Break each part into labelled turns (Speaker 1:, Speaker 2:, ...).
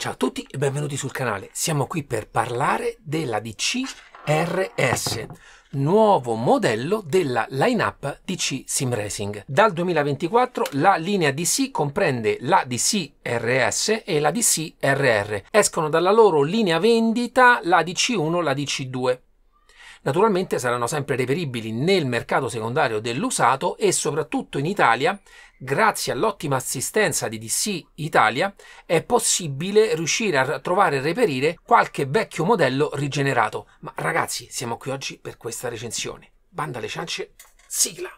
Speaker 1: Ciao a tutti e benvenuti sul canale. Siamo qui per parlare della DC RS, nuovo modello della lineup DC Sim Racing. Dal 2024 la linea DC comprende la DC RS e la DC RR. Escono dalla loro linea vendita la DC1 e la DC2 naturalmente saranno sempre reperibili nel mercato secondario dell'usato e soprattutto in Italia, grazie all'ottima assistenza di DC Italia, è possibile riuscire a trovare e reperire qualche vecchio modello rigenerato. Ma ragazzi, siamo qui oggi per questa recensione. Banda alle ciance, sigla!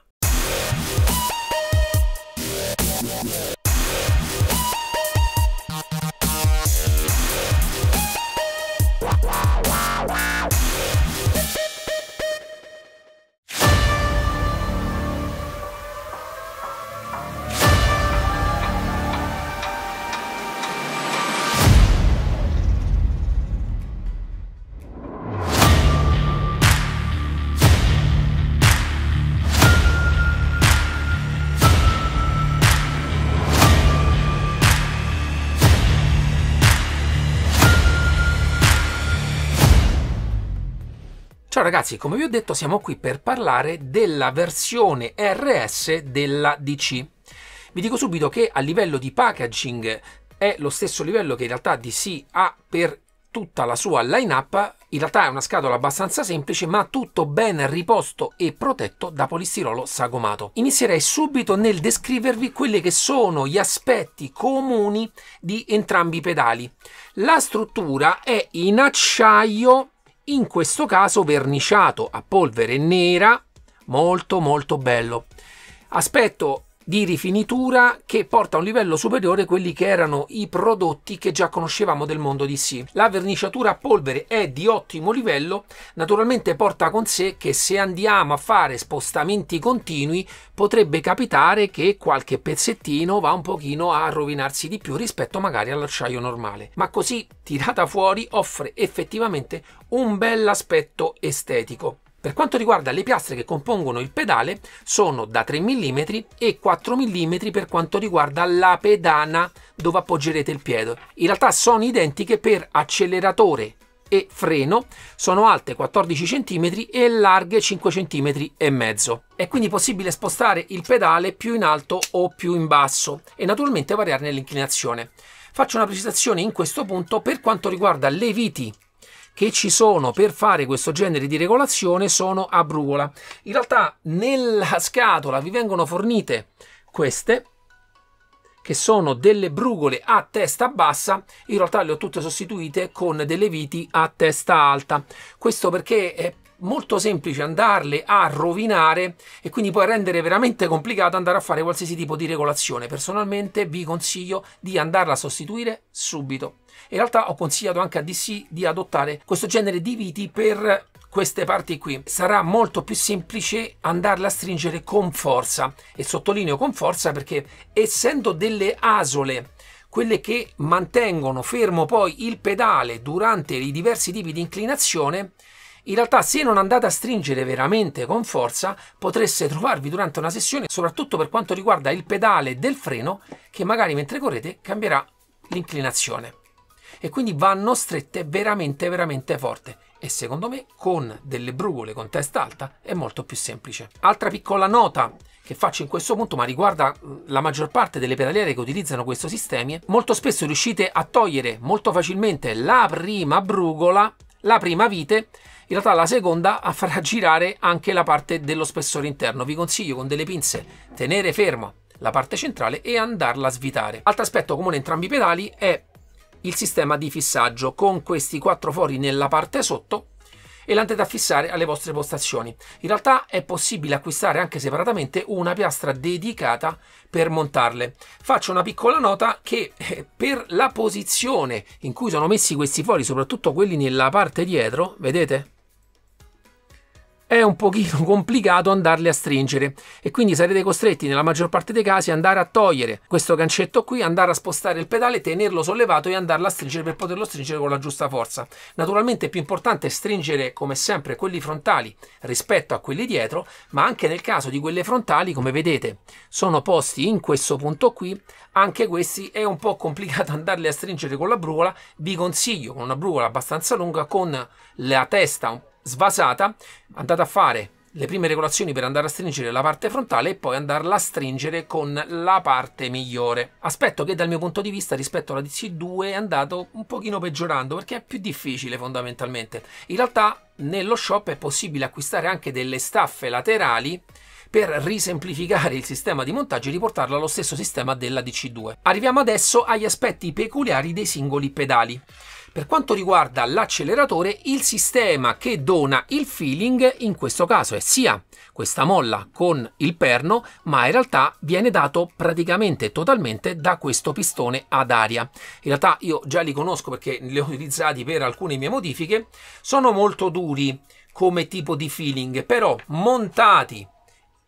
Speaker 1: Ciao ragazzi, come vi ho detto siamo qui per parlare della versione RS della DC. Vi dico subito che a livello di packaging è lo stesso livello che in realtà DC ha per tutta la sua line-up. In realtà è una scatola abbastanza semplice, ma tutto ben riposto e protetto da polistirolo sagomato. Inizierei subito nel descrivervi quelli che sono gli aspetti comuni di entrambi i pedali. La struttura è in acciaio in questo caso verniciato a polvere nera molto molto bello aspetto di rifinitura che porta a un livello superiore quelli che erano i prodotti che già conoscevamo del mondo DC. La verniciatura a polvere è di ottimo livello, naturalmente porta con sé che se andiamo a fare spostamenti continui potrebbe capitare che qualche pezzettino va un pochino a rovinarsi di più rispetto magari all'acciaio normale, ma così tirata fuori offre effettivamente un bel aspetto estetico. Per quanto riguarda le piastre che compongono il pedale, sono da 3 mm e 4 mm per quanto riguarda la pedana dove appoggerete il piede. In realtà sono identiche per acceleratore e freno, sono alte 14 cm e larghe 5 cm e mezzo. È quindi possibile spostare il pedale più in alto o più in basso e naturalmente variarne l'inclinazione. Faccio una precisazione in questo punto per quanto riguarda le viti che ci sono per fare questo genere di regolazione sono a brugola. In realtà nella scatola vi vengono fornite queste che sono delle brugole a testa bassa, in realtà le ho tutte sostituite con delle viti a testa alta. Questo perché è molto semplice andarle a rovinare e quindi poi rendere veramente complicato andare a fare qualsiasi tipo di regolazione. Personalmente vi consiglio di andarla a sostituire subito. In realtà ho consigliato anche a DC di adottare questo genere di viti per queste parti qui sarà molto più semplice andarle a stringere con forza e sottolineo con forza perché essendo delle asole quelle che mantengono fermo poi il pedale durante i diversi tipi di inclinazione in realtà se non andate a stringere veramente con forza potreste trovarvi durante una sessione soprattutto per quanto riguarda il pedale del freno che magari mentre correte cambierà l'inclinazione e quindi vanno strette veramente veramente forte e secondo me con delle brugole con testa alta è molto più semplice. Altra piccola nota che faccio in questo punto ma riguarda mm, la maggior parte delle pedaliere che utilizzano questo sistema, molto spesso riuscite a togliere molto facilmente la prima brugola, la prima vite in realtà la seconda a farà girare anche la parte dello spessore interno. Vi consiglio con delle pinze tenere fermo la parte centrale e andarla a svitare. Altro aspetto comune a entrambi i pedali è il sistema di fissaggio con questi quattro fori nella parte sotto e l'andate a fissare alle vostre postazioni. In realtà è possibile acquistare anche separatamente una piastra dedicata per montarle. Faccio una piccola nota che eh, per la posizione in cui sono messi questi fori, soprattutto quelli nella parte dietro, vedete? è un pochino complicato andarle a stringere e quindi sarete costretti nella maggior parte dei casi andare a togliere questo gancetto qui, andare a spostare il pedale, tenerlo sollevato e andarlo a stringere per poterlo stringere con la giusta forza. Naturalmente è più importante stringere come sempre quelli frontali rispetto a quelli dietro, ma anche nel caso di quelle frontali, come vedete, sono posti in questo punto qui, anche questi è un po' complicato andarli a stringere con la brugola, vi consiglio con una brugola abbastanza lunga con la testa un svasata, andate a fare le prime regolazioni per andare a stringere la parte frontale e poi andarla a stringere con la parte migliore. Aspetto che dal mio punto di vista rispetto alla DC2 è andato un pochino peggiorando perché è più difficile fondamentalmente. In realtà nello shop è possibile acquistare anche delle staffe laterali per risemplificare il sistema di montaggio e riportarlo allo stesso sistema della DC2. Arriviamo adesso agli aspetti peculiari dei singoli pedali. Per quanto riguarda l'acceleratore, il sistema che dona il feeling in questo caso è sia questa molla con il perno, ma in realtà viene dato praticamente totalmente da questo pistone ad aria. In realtà io già li conosco perché li ho utilizzati per alcune mie modifiche, sono molto duri come tipo di feeling, però montati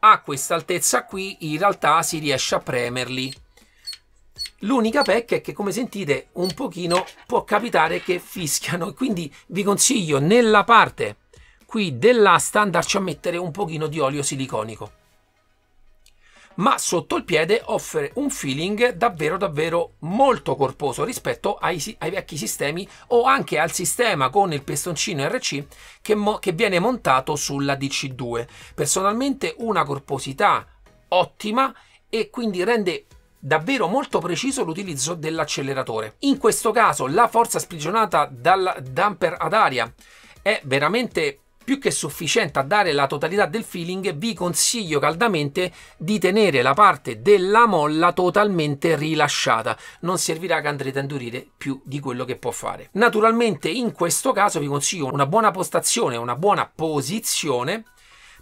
Speaker 1: a questa altezza qui in realtà si riesce a premerli L'unica pecca è che come sentite un pochino può capitare che fischiano, quindi vi consiglio nella parte qui dell'asta andarci a mettere un pochino di olio siliconico. Ma sotto il piede offre un feeling davvero davvero molto corposo rispetto ai, ai vecchi sistemi o anche al sistema con il pestoncino RC che, mo, che viene montato sulla DC2. Personalmente una corposità ottima e quindi rende davvero molto preciso l'utilizzo dell'acceleratore. In questo caso la forza sprigionata dal damper ad aria è veramente più che sufficiente a dare la totalità del feeling, vi consiglio caldamente di tenere la parte della molla totalmente rilasciata. Non servirà che andrete a indurire più di quello che può fare. Naturalmente in questo caso vi consiglio una buona postazione, una buona posizione,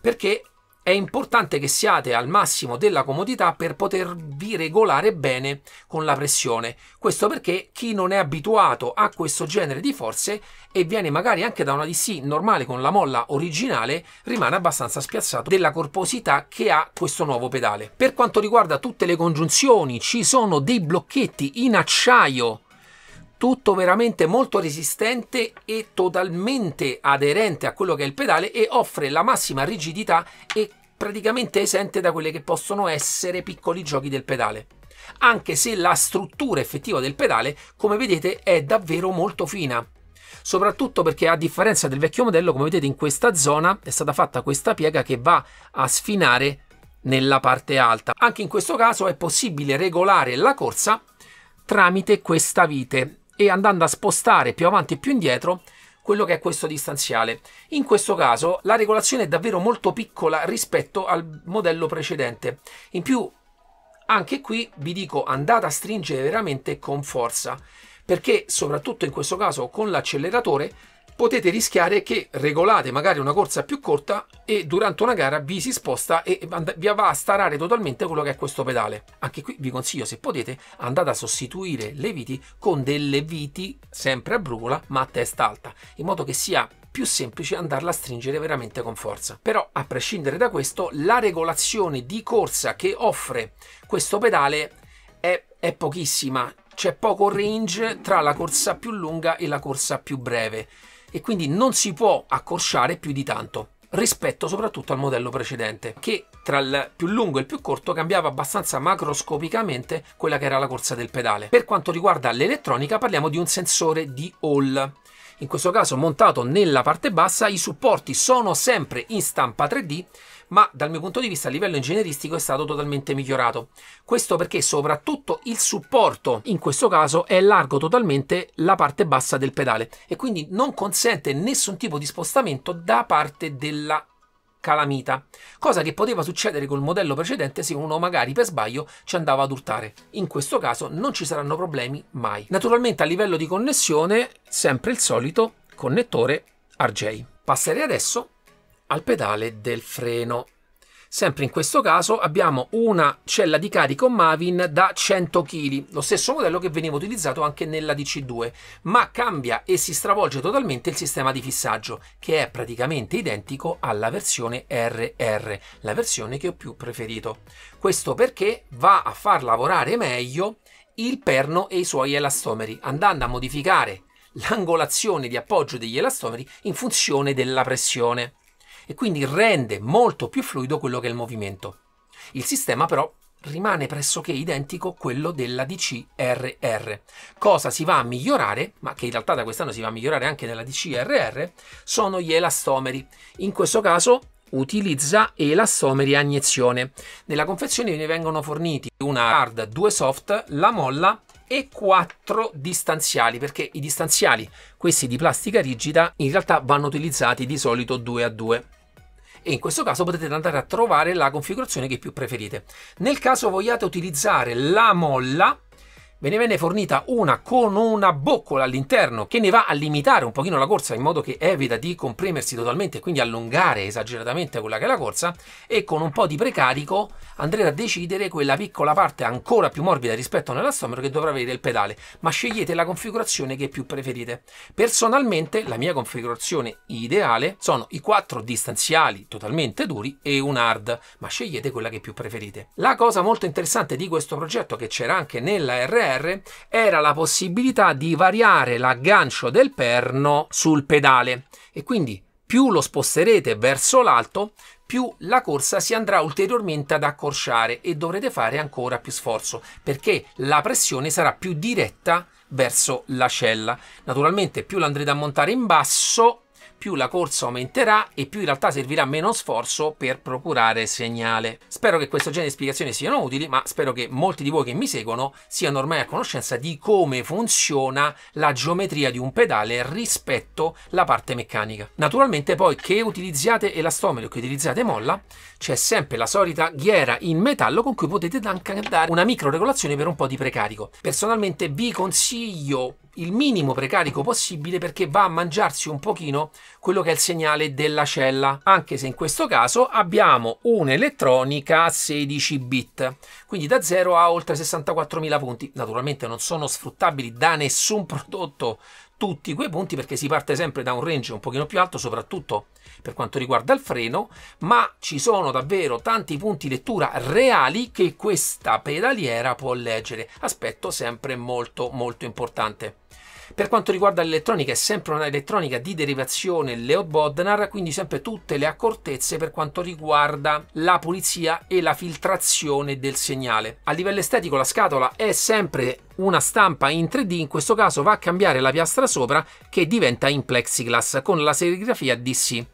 Speaker 1: perché è importante che siate al massimo della comodità per potervi regolare bene con la pressione. Questo perché chi non è abituato a questo genere di forze e viene magari anche da una DC normale con la molla originale rimane abbastanza spiazzato della corposità che ha questo nuovo pedale. Per quanto riguarda tutte le congiunzioni ci sono dei blocchetti in acciaio tutto veramente molto resistente e totalmente aderente a quello che è il pedale e offre la massima rigidità e praticamente esente da quelli che possono essere piccoli giochi del pedale anche se la struttura effettiva del pedale come vedete è davvero molto fina soprattutto perché a differenza del vecchio modello come vedete in questa zona è stata fatta questa piega che va a sfinare nella parte alta anche in questo caso è possibile regolare la corsa tramite questa vite e andando a spostare più avanti e più indietro quello che è questo distanziale. In questo caso la regolazione è davvero molto piccola rispetto al modello precedente. In più anche qui vi dico andate a stringere veramente con forza perché soprattutto in questo caso con l'acceleratore potete rischiare che regolate magari una corsa più corta e durante una gara vi si sposta e vi va a starare totalmente quello che è questo pedale. Anche qui vi consiglio, se potete, andate a sostituire le viti con delle viti sempre a brugola ma a testa alta, in modo che sia più semplice andarla a stringere veramente con forza. Però a prescindere da questo, la regolazione di corsa che offre questo pedale è, è pochissima, c'è poco range tra la corsa più lunga e la corsa più breve e quindi non si può accorciare più di tanto rispetto soprattutto al modello precedente che tra il più lungo e il più corto cambiava abbastanza macroscopicamente quella che era la corsa del pedale. Per quanto riguarda l'elettronica parliamo di un sensore di Hall in questo caso montato nella parte bassa, i supporti sono sempre in stampa 3D ma dal mio punto di vista a livello ingegneristico è stato totalmente migliorato. Questo perché soprattutto il supporto in questo caso è largo totalmente la parte bassa del pedale e quindi non consente nessun tipo di spostamento da parte della calamita, cosa che poteva succedere col modello precedente se uno magari per sbaglio ci andava ad urtare. In questo caso non ci saranno problemi mai. Naturalmente a livello di connessione sempre il solito connettore RJ. Passerei adesso al pedale del freno. Sempre in questo caso abbiamo una cella di carico Mavin da 100 kg, lo stesso modello che veniva utilizzato anche nella DC2, ma cambia e si stravolge totalmente il sistema di fissaggio, che è praticamente identico alla versione RR, la versione che ho più preferito. Questo perché va a far lavorare meglio il perno e i suoi elastomeri, andando a modificare l'angolazione di appoggio degli elastomeri in funzione della pressione e quindi rende molto più fluido quello che è il movimento. Il sistema però rimane pressoché identico a quello della DCRR. Cosa si va a migliorare, ma che in realtà da quest'anno si va a migliorare anche nella DCRR, sono gli elastomeri. In questo caso utilizza elastomeri a iniezione. Nella confezione ne vengono forniti una hard, due soft, la molla e quattro distanziali, perché i distanziali, questi di plastica rigida, in realtà vanno utilizzati di solito due a due e in questo caso potete andare a trovare la configurazione che più preferite. Nel caso vogliate utilizzare la molla, Ve ne venne fornita una con una boccola all'interno che ne va a limitare un pochino la corsa in modo che evita di comprimersi totalmente e quindi allungare esageratamente quella che è la corsa e con un po' di precarico andrete a decidere quella piccola parte ancora più morbida rispetto all'elastometro che dovrà avere il pedale, ma scegliete la configurazione che più preferite. Personalmente la mia configurazione ideale sono i quattro distanziali totalmente duri e un hard, ma scegliete quella che più preferite. La cosa molto interessante di questo progetto che c'era anche nella RR GTR era la possibilità di variare l'aggancio del perno sul pedale e quindi più lo sposterete verso l'alto, più la corsa si andrà ulteriormente ad accorciare e dovrete fare ancora più sforzo perché la pressione sarà più diretta verso l'ascella. Naturalmente più l'andrete a montare in basso, più la corsa aumenterà e più in realtà servirà meno sforzo per procurare segnale. Spero che questo genere di spiegazioni siano utili, ma spero che molti di voi che mi seguono siano ormai a conoscenza di come funziona la geometria di un pedale rispetto alla parte meccanica. Naturalmente poi che utilizziate elastomero che utilizzate molla, c'è sempre la solita ghiera in metallo con cui potete anche dare una micro regolazione per un po' di precarico. Personalmente vi consiglio il minimo precarico possibile perché va a mangiarsi un pochino quello che è il segnale della cella, anche se in questo caso abbiamo un'elettronica a 16 bit, quindi da 0 a oltre 64.000 punti. Naturalmente non sono sfruttabili da nessun prodotto tutti quei punti perché si parte sempre da un range un pochino più alto, soprattutto per quanto riguarda il freno, ma ci sono davvero tanti punti lettura reali che questa pedaliera può leggere, aspetto sempre molto molto importante. Per quanto riguarda l'elettronica, è sempre una elettronica di derivazione Leo Bodnar, quindi sempre tutte le accortezze per quanto riguarda la pulizia e la filtrazione del segnale. A livello estetico la scatola è sempre una stampa in 3D, in questo caso va a cambiare la piastra sopra che diventa in plexiglass con la serigrafia DC.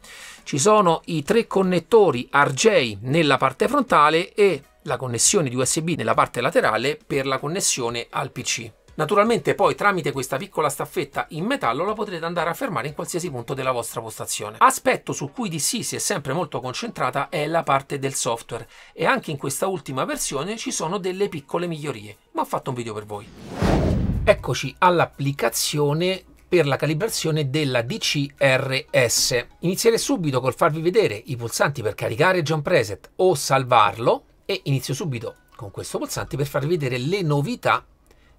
Speaker 1: Ci sono i tre connettori RJ nella parte frontale e la connessione di USB nella parte laterale per la connessione al PC. Naturalmente poi tramite questa piccola staffetta in metallo la potrete andare a fermare in qualsiasi punto della vostra postazione. Aspetto su cui DC si è sempre molto concentrata è la parte del software e anche in questa ultima versione ci sono delle piccole migliorie, ma ho fatto un video per voi. Eccoci all'applicazione per la calibrazione della DCRS. Inizierei subito col farvi vedere i pulsanti per caricare John Preset o salvarlo e inizio subito con questo pulsante per farvi vedere le novità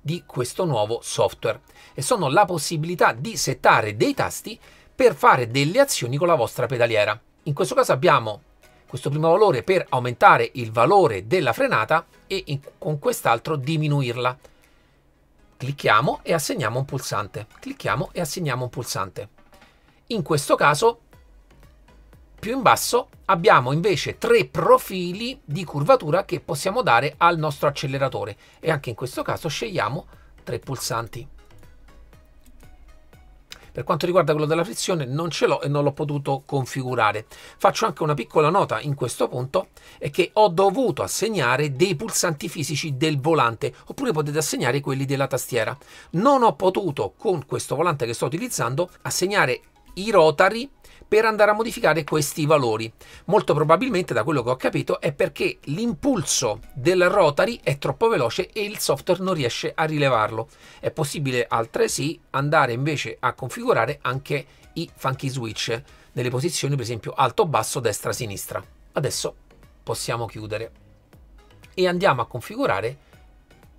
Speaker 1: di questo nuovo software e sono la possibilità di settare dei tasti per fare delle azioni con la vostra pedaliera. In questo caso abbiamo questo primo valore per aumentare il valore della frenata e in, con quest'altro diminuirla. Clicchiamo e assegniamo un pulsante. Clicchiamo e assegniamo un pulsante. In questo caso più in basso abbiamo invece tre profili di curvatura che possiamo dare al nostro acceleratore e anche in questo caso scegliamo tre pulsanti. Per quanto riguarda quello della frizione non ce l'ho e non l'ho potuto configurare. Faccio anche una piccola nota in questo punto, è che ho dovuto assegnare dei pulsanti fisici del volante, oppure potete assegnare quelli della tastiera. Non ho potuto con questo volante che sto utilizzando assegnare i rotari per andare a modificare questi valori. Molto probabilmente, da quello che ho capito, è perché l'impulso del rotary è troppo veloce e il software non riesce a rilevarlo. È possibile altresì andare invece a configurare anche i funky switch nelle posizioni per esempio alto-basso, destra-sinistra. Adesso possiamo chiudere e andiamo a configurare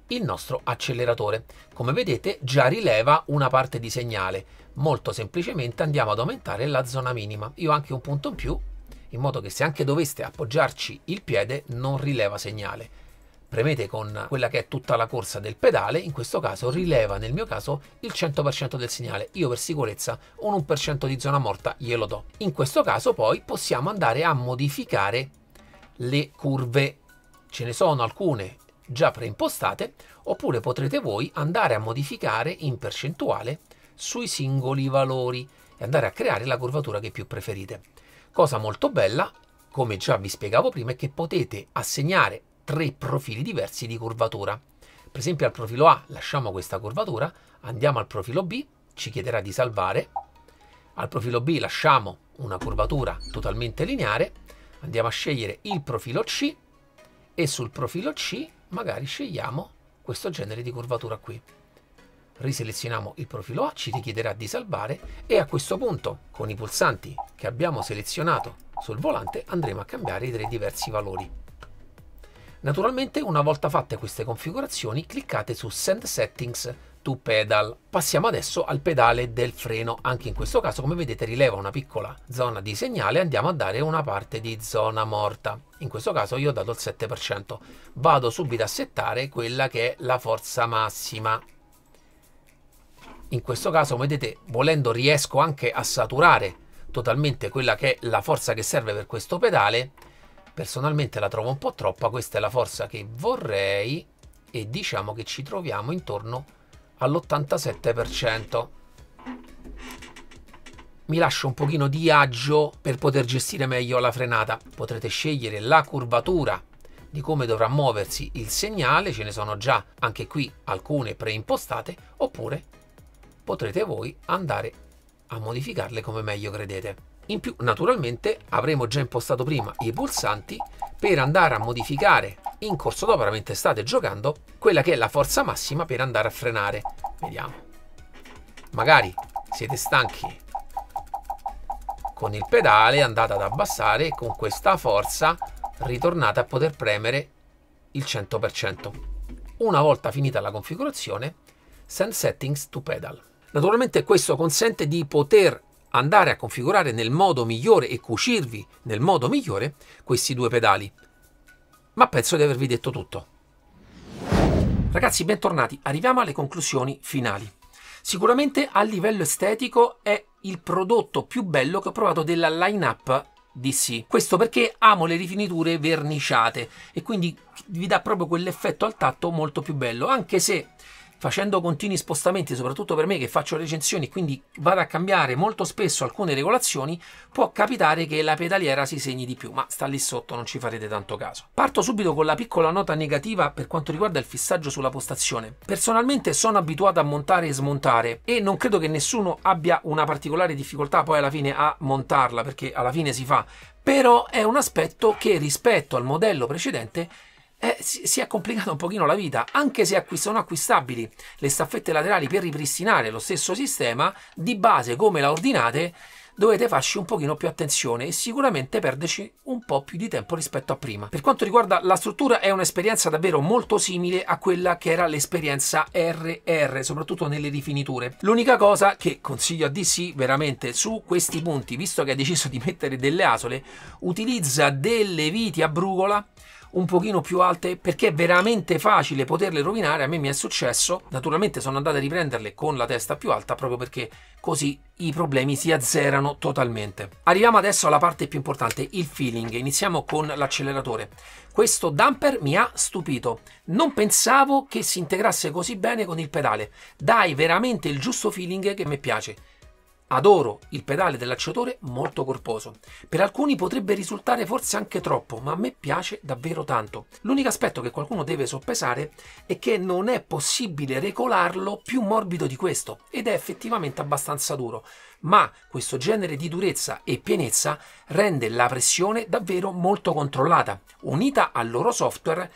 Speaker 1: il nostro acceleratore. Come vedete già rileva una parte di segnale, molto semplicemente andiamo ad aumentare la zona minima. Io anche un punto in più, in modo che se anche doveste appoggiarci il piede non rileva segnale. Premete con quella che è tutta la corsa del pedale, in questo caso rileva nel mio caso il 100% del segnale. Io per sicurezza un 1% di zona morta glielo do. In questo caso poi possiamo andare a modificare le curve. Ce ne sono alcune già preimpostate, oppure potrete voi andare a modificare in percentuale sui singoli valori e andare a creare la curvatura che più preferite. Cosa molto bella, come già vi spiegavo prima, è che potete assegnare tre profili diversi di curvatura. Per esempio al profilo A lasciamo questa curvatura, andiamo al profilo B, ci chiederà di salvare, al profilo B lasciamo una curvatura totalmente lineare, andiamo a scegliere il profilo C e sul profilo C magari scegliamo questo genere di curvatura qui riselezioniamo il profilo A, ci richiederà di salvare e a questo punto con i pulsanti che abbiamo selezionato sul volante andremo a cambiare i tre diversi valori. Naturalmente una volta fatte queste configurazioni cliccate su Send Settings to Pedal. Passiamo adesso al pedale del freno, anche in questo caso come vedete rileva una piccola zona di segnale andiamo a dare una parte di zona morta, in questo caso io ho dato il 7%. Vado subito a settare quella che è la forza massima in questo caso vedete volendo riesco anche a saturare totalmente quella che è la forza che serve per questo pedale personalmente la trovo un po' troppa questa è la forza che vorrei e diciamo che ci troviamo intorno all'87% mi lascio un pochino di agio per poter gestire meglio la frenata potrete scegliere la curvatura di come dovrà muoversi il segnale ce ne sono già anche qui alcune preimpostate oppure potrete voi andare a modificarle come meglio credete. In più, naturalmente, avremo già impostato prima i pulsanti per andare a modificare in corso d'opera mentre state giocando quella che è la forza massima per andare a frenare. Vediamo. Magari siete stanchi con il pedale, andate ad abbassare e con questa forza ritornate a poter premere il 100%. Una volta finita la configurazione, send settings to pedal. Naturalmente questo consente di poter andare a configurare nel modo migliore e cucirvi nel modo migliore questi due pedali. Ma penso di avervi detto tutto. Ragazzi, bentornati. Arriviamo alle conclusioni finali. Sicuramente a livello estetico è il prodotto più bello che ho provato della line-up DC. Questo perché amo le rifiniture verniciate e quindi vi dà proprio quell'effetto al tatto molto più bello, anche se facendo continui spostamenti, soprattutto per me che faccio recensioni, quindi vado a cambiare molto spesso alcune regolazioni, può capitare che la pedaliera si segni di più, ma sta lì sotto, non ci farete tanto caso. Parto subito con la piccola nota negativa per quanto riguarda il fissaggio sulla postazione. Personalmente sono abituato a montare e smontare e non credo che nessuno abbia una particolare difficoltà poi alla fine a montarla, perché alla fine si fa, però è un aspetto che rispetto al modello precedente eh, si, si, è complicata un pochino la vita, anche se acqu sono acquistabili le staffette laterali per ripristinare lo stesso sistema, di base come la ordinate dovete farci un pochino più attenzione e sicuramente perderci un po' più di tempo rispetto a prima. Per quanto riguarda la struttura è un'esperienza davvero molto simile a quella che era l'esperienza RR, soprattutto nelle rifiniture. L'unica cosa che consiglio a DC veramente su questi punti, visto che ha deciso di mettere delle asole, utilizza delle viti a brugola un pochino più alte perché è veramente facile poterle rovinare. A me mi è successo, naturalmente sono andato a riprenderle con la testa più alta proprio perché così i problemi si azzerano totalmente. Arriviamo adesso alla parte più importante, il feeling. Iniziamo con l'acceleratore. Questo damper mi ha stupito. Non pensavo che si integrasse così bene con il pedale. Dai veramente il giusto feeling che mi piace. Adoro il pedale dell'acciatore molto corposo. Per alcuni potrebbe risultare forse anche troppo, ma a me piace davvero tanto. L'unico aspetto che qualcuno deve soppesare è che non è possibile regolarlo più morbido di questo ed è effettivamente abbastanza duro. Ma questo genere di durezza e pienezza rende la pressione davvero molto controllata, unita al loro software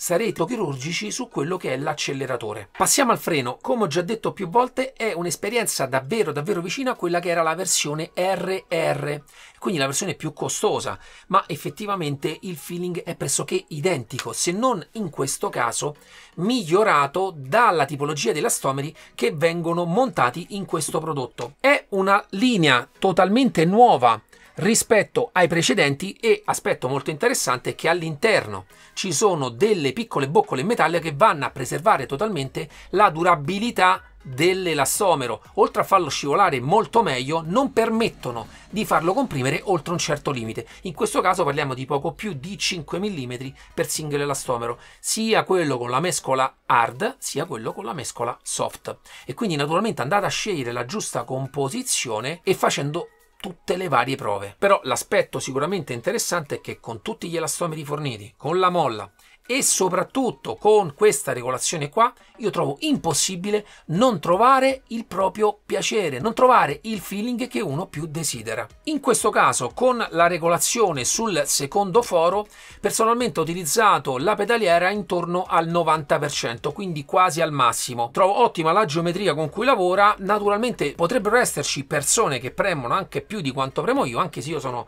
Speaker 1: sarete chirurgici su quello che è l'acceleratore. Passiamo al freno. Come ho già detto più volte, è un'esperienza davvero davvero vicina a quella che era la versione RR, quindi la versione più costosa, ma effettivamente il feeling è pressoché identico, se non in questo caso migliorato dalla tipologia degli astomeri che vengono montati in questo prodotto. È una linea totalmente nuova rispetto ai precedenti e aspetto molto interessante è che all'interno ci sono delle piccole boccole in metallo che vanno a preservare totalmente la durabilità dell'elastomero, oltre a farlo scivolare molto meglio, non permettono di farlo comprimere oltre un certo limite. In questo caso parliamo di poco più di 5 mm per singolo elastomero, sia quello con la mescola hard, sia quello con la mescola soft. E quindi naturalmente andate a scegliere la giusta composizione e facendo tutte le varie prove. Però l'aspetto sicuramente interessante è che con tutti gli elastomeri forniti, con la molla e soprattutto con questa regolazione qua io trovo impossibile non trovare il proprio piacere, non trovare il feeling che uno più desidera. In questo caso con la regolazione sul secondo foro personalmente ho utilizzato la pedaliera intorno al 90% quindi quasi al massimo. Trovo ottima la geometria con cui lavora, naturalmente potrebbero esserci persone che premono anche più di quanto premo io anche se io sono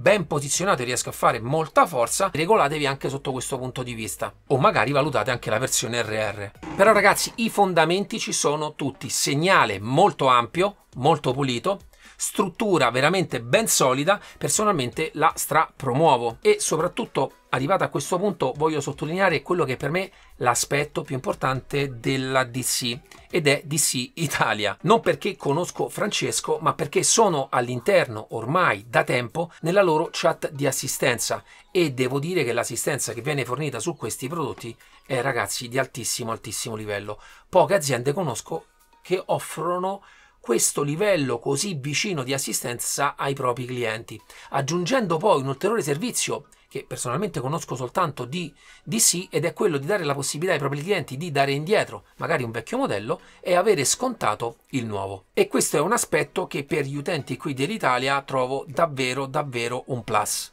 Speaker 1: ben posizionate riesco a fare molta forza, regolatevi anche sotto questo punto di vista. O magari valutate anche la versione RR. Però ragazzi, i fondamenti ci sono tutti. Segnale molto ampio, molto pulito, struttura veramente ben solida, personalmente la strapromuovo e soprattutto arrivata a questo punto voglio sottolineare quello che per me è l'aspetto più importante della DC ed è DC Italia. Non perché conosco Francesco, ma perché sono all'interno ormai da tempo nella loro chat di assistenza e devo dire che l'assistenza che viene fornita su questi prodotti è ragazzi di altissimo altissimo livello. Poche aziende conosco che offrono questo livello così vicino di assistenza ai propri clienti, aggiungendo poi un ulteriore servizio che personalmente conosco soltanto di DC ed è quello di dare la possibilità ai propri clienti di dare indietro magari un vecchio modello e avere scontato il nuovo. E questo è un aspetto che per gli utenti qui dell'Italia trovo davvero davvero un plus.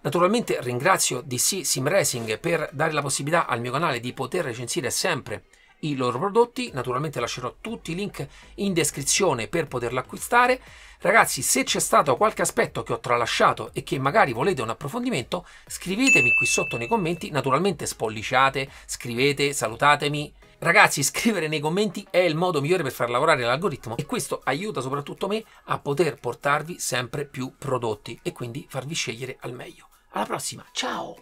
Speaker 1: Naturalmente ringrazio DC Sim Racing per dare la possibilità al mio canale di poter recensire sempre i loro prodotti, naturalmente lascerò tutti i link in descrizione per poterli acquistare. Ragazzi, se c'è stato qualche aspetto che ho tralasciato e che magari volete un approfondimento, scrivetemi qui sotto nei commenti, naturalmente spolliciate, scrivete, salutatemi. Ragazzi, scrivere nei commenti è il modo migliore per far lavorare l'algoritmo e questo aiuta soprattutto me a poter portarvi sempre più prodotti e quindi farvi scegliere al meglio. Alla prossima, ciao!